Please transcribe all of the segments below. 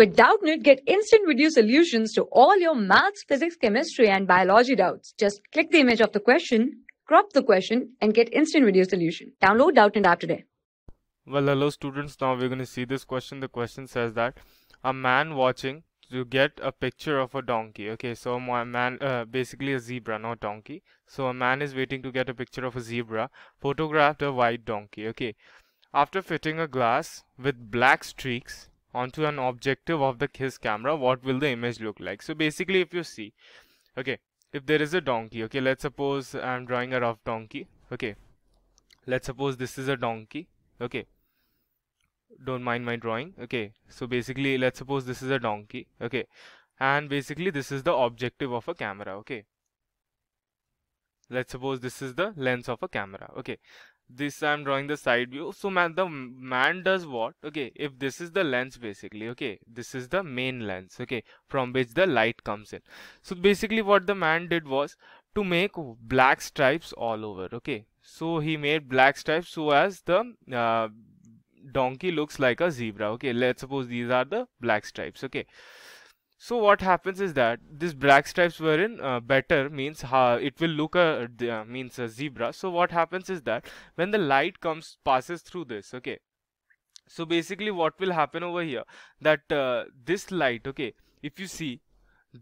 With Doubtnit, get instant video solutions to all your maths, physics, chemistry, and biology doubts. Just click the image of the question, crop the question, and get instant video solution. Download Doubtnit app today. Well, hello students. Now we're going to see this question. The question says that a man watching to get a picture of a donkey okay so my man uh, basically a zebra not donkey so a man is waiting to get a picture of a zebra photographed a white donkey okay after fitting a glass with black streaks onto an objective of the his camera what will the image look like so basically if you see okay if there is a donkey okay let's suppose i'm drawing a rough donkey okay let's suppose this is a donkey okay don't mind my drawing okay so basically let's suppose this is a donkey okay and basically this is the objective of a camera okay let's suppose this is the lens of a camera okay this i'm drawing the side view so man the man does what okay if this is the lens basically okay this is the main lens okay from which the light comes in so basically what the man did was to make black stripes all over okay so he made black stripes so as the uh, donkey looks like a zebra okay let's suppose these are the black stripes okay so what happens is that these black stripes were in uh, better means it will look a uh, uh, means a zebra. So what happens is that when the light comes passes through this, okay. So basically what will happen over here that uh, this light, okay, if you see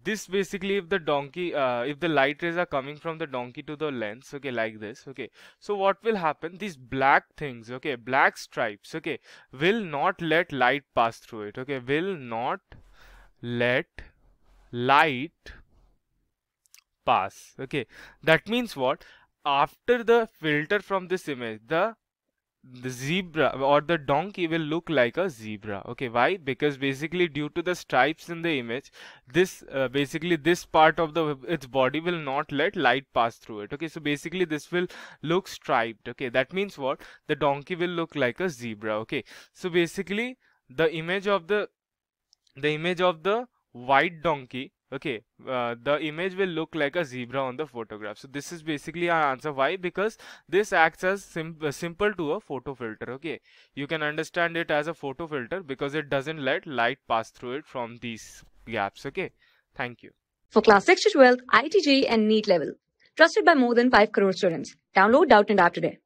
this basically if the donkey uh, if the light rays are coming from the donkey to the lens okay like this okay so what will happen these black things okay black stripes okay will not let light pass through it okay will not let light pass okay that means what after the filter from this image the the zebra or the donkey will look like a zebra okay why because basically due to the stripes in the image this uh, basically this part of the its body will not let light pass through it okay so basically this will look striped okay that means what the donkey will look like a zebra okay so basically the image of the the image of the white donkey okay uh, the image will look like a zebra on the photograph so this is basically our answer why because this acts as sim uh, simple to a photo filter okay you can understand it as a photo filter because it doesn't let light pass through it from these gaps okay thank you for class 6 to 12 itj and neat level trusted by more than 5 crore students download doubt and app today